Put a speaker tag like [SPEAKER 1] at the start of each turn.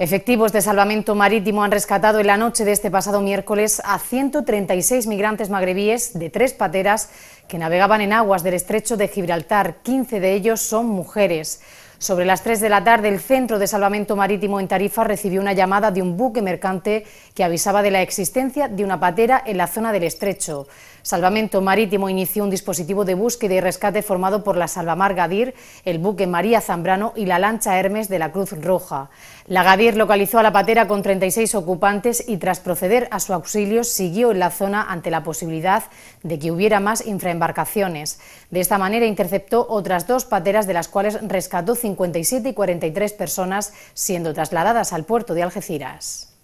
[SPEAKER 1] Efectivos de salvamento marítimo han rescatado en la noche de este pasado miércoles a 136 migrantes magrebíes de tres pateras que navegaban en aguas del estrecho de Gibraltar. 15 de ellos son mujeres. Sobre las 3 de la tarde, el Centro de Salvamento Marítimo en Tarifa recibió una llamada de un buque mercante que avisaba de la existencia de una patera en la zona del estrecho. Salvamento Marítimo inició un dispositivo de búsqueda y rescate formado por la Salvamar Gadir, el buque María Zambrano y la lancha Hermes de la Cruz Roja. La Gadir localizó a la patera con 36 ocupantes y tras proceder a su auxilio siguió en la zona ante la posibilidad de que hubiera más infraembarcaciones. De esta manera interceptó otras dos pateras de las cuales rescató 57 y 43 personas siendo trasladadas al puerto de Algeciras.